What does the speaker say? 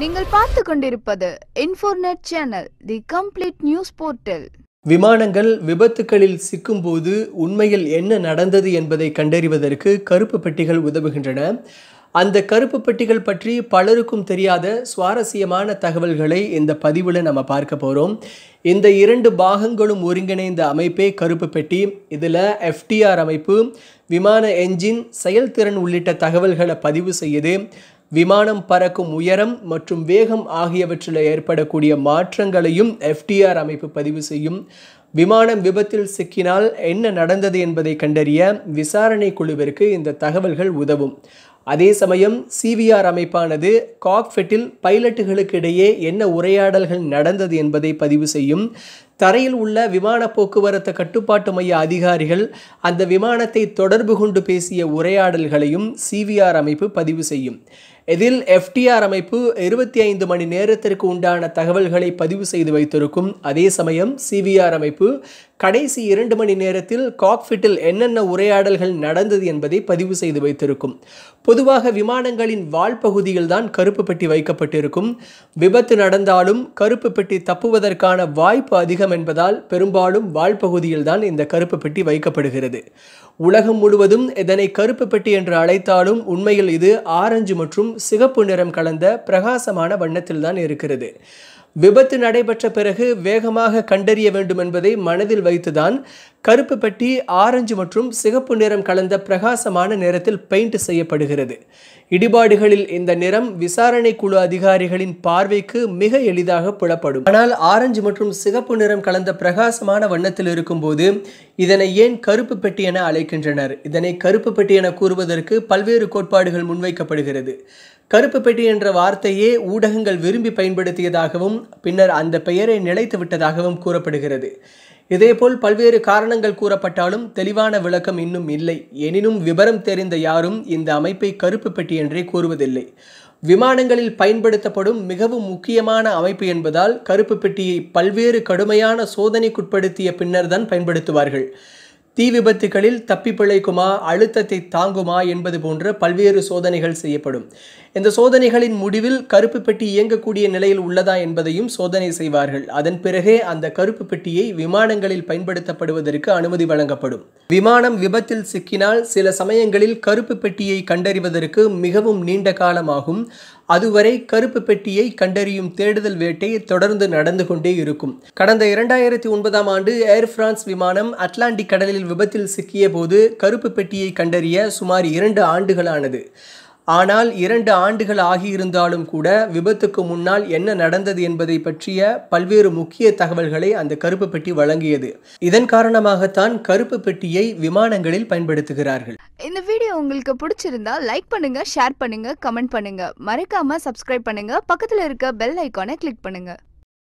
நீங்கள் பார்த்து கொண்டிருப்பது Infornet channel the complete news portal விமானங்கள் விபத்துகளில் சிக்கும்போது உண்மையில் என்ன நடந்தது என்பதை கண்டறிவதற்கு கருப்பு பெட்டிகள் உதவுகின்றன அந்த கருப்பு பெட்டிகள் பற்றி பலருக்கும் தெரியாத சுவாரஸ்யமான தகவல்களை இந்த பதிவில் நம்ம பார்க்க போகிறோம் இந்த இரண்டு பாகங்களும் ஒருங்கிணைந்த அமைப்பே கருப்பு பெட்டி இதில் எஃப்டிஆர் அமைப்பு விமான என்ஜின் செயல்திறன் உள்ளிட்ட தகவல்களை பதிவு செய்யுது விமானம் பறக்கும் உயரம் மற்றும் வேகம் ஆகியவற்றில் ஏற்படக்கூடிய மாற்றங்களையும் எஃப்டிஆர் அமைப்பு பதிவு செய்யும் விமானம் விபத்தில் சிக்கினால் என்ன நடந்தது என்பதை கண்டறிய விசாரணை குழுவிற்கு இந்த தகவல்கள் உதவும் அதே சமயம் சிவிஆர் அமைப்பானது காக்ஃபெட்டில் பைலட்டுகளுக்கு இடையே என்ன உரையாடல்கள் நடந்தது என்பதை பதிவு செய்யும் தரையில் உள்ள விமான போக்குவரத்து கட்டுப்பாட்டு மைய அதிகாரிகள் அந்த விமானத்தை தொடர்பு கொண்டு பேசிய உரையாடல்களையும் சிவிஆர் அமைப்பு பதிவு செய்யும் இதில் எஃப்டிஆர் அமைப்பு இருபத்தி ஐந்து மணி நேரத்திற்கு உண்டான தகவல்களை பதிவு செய்து வைத்திருக்கும் அதே சமயம் சிவிஆர் அமைப்பு கடைசி இரண்டு மணி நேரத்தில் காக்ஃபிட்டில் என்னென்ன உரையாடல்கள் நடந்தது என்பதை பதிவு செய்து வைத்திருக்கும் பொதுவாக விமானங்களின் வால் பகுதியில் தான் கருப்பு பெட்டி வைக்கப்பட்டிருக்கும் விபத்து நடந்தாலும் கருப்பு பெட்டி தப்புவதற்கான வாய்ப்பு அதிகம் என்பதால் பெரும்பாலும் வால் பகுதியில் தான் இந்த கருப்பு பெட்டி வைக்கப்படுகிறது உலகம் முழுவதும் இதனை கருப்பு பெட்டி என்று அழைத்தாலும் உண்மையில் இது ஆரஞ்சு மற்றும் சிகப்பு நிறம் கலந்த பிரகாசமான வண்ணத்தில் தான் இருக்கிறது விபத்து நடைபெற்ற பிறகு வேகமாக கண்டறிய வேண்டும் என்பதை மனதில் வைத்துதான் கருப்பு பெட்டி ஆரஞ்சு மற்றும் சிகப்பு நிறம் கலந்த பிரகாசமான நிறத்தில் பெயிண்ட் செய்யப்படுகிறது இடிபாடுகளில் இந்த நிறம் விசாரணை குழு அதிகாரிகளின் பார்வைக்கு மிக எளிதாக புலப்படும் ஆனால் ஆரஞ்சு மற்றும் சிகப்பு நிறம் கலந்த பிரகாசமான வண்ணத்தில் இருக்கும்போது இதனை ஏன் கருப்பு பெட்டி என அழைக்கின்றனர் இதனை கருப்பு பெட்டி என கூறுவதற்கு பல்வேறு கோட்பாடுகள் முன்வைக்கப்படுகிறது கருப்பு பெட்டி என்ற வார்த்தையே ஊடகங்கள் விரும்பி பயன்படுத்தியதாகவும் பின்னர் அந்த பெயரை நிலைத்து விட்டதாகவும் கூறப்படுகிறது இதேபோல் பல்வேறு காரணங்கள் கூறப்பட்டாலும் தெளிவான விளக்கம் இன்னும் இல்லை எனினும் விபரம் தெரிந்த யாரும் இந்த அமைப்பை கருப்பு பெட்டி என்றே கூறுவதில்லை விமானங்களில் பயன்படுத்தப்படும் மிகவும் முக்கியமான அமைப்பு என்பதால் கருப்பு பெட்டியை பல்வேறு கடுமையான சோதனைக்குட்படுத்திய பின்னர்தான் பயன்படுத்துவார்கள் தீ விபத்துகளில் தப்பி பிழைக்குமா அழுத்தத்தை தாங்குமா என்பது போன்ற பல்வேறு சோதனைகள் செய்யப்படும் இந்த சோதனைகளின் முடிவில் கருப்பு பெட்டி இயங்கக்கூடிய நிலையில் உள்ளதா என்பதையும் சோதனை செய்வார்கள் அதன் பிறகே அந்த கருப்பு பெட்டியை விமானங்களில் பயன்படுத்தப்படுவதற்கு அனுமதி வழங்கப்படும் விமானம் விபத்தில் சிக்கினால் சில சமயங்களில் கருப்பு பெட்டியை கண்டறிவதற்கு மிகவும் நீண்ட காலமாகும் அதுவரை கருப்பு பெட்டியை கண்டறியும் தேடுதல் வேட்டை தொடர்ந்து நடந்து கொண்டே இருக்கும் கடந்த இரண்டாயிரத்தி ஒன்பதாம் ஆண்டு ஏர் பிரான்ஸ் விமானம் அட்லாண்டிக் கடலில் விபத்தில் சிக்கிய போது கருப்பு பெட்டியை கண்டறிய சுமார் இரண்டு ஆண்டுகளானது ஆனால் இரண்டு ஆண்டுகள் ஆகியிருந்தாலும் கூட விபத்துக்கு முன்னால் என்ன நடந்தது என்பதை பற்றிய பல்வேறு முக்கிய தகவல்களை அந்த கருப்பு பெட்டி வழங்கியது இதன் காரணமாகத்தான் கருப்பு பெட்டியை விமானங்களில் பயன்படுத்துகிறார்கள் இந்த வீடியோ உங்களுக்கு பிடிச்சிருந்தா லைக் பண்ணுங்க ஷேர் பண்ணுங்க கமெண்ட் பண்ணுங்க மறக்காம சப்ஸ்கிரைப் பண்ணுங்க பக்கத்தில் இருக்க பெல் ஐக்கானை கிளிக் பண்ணுங்க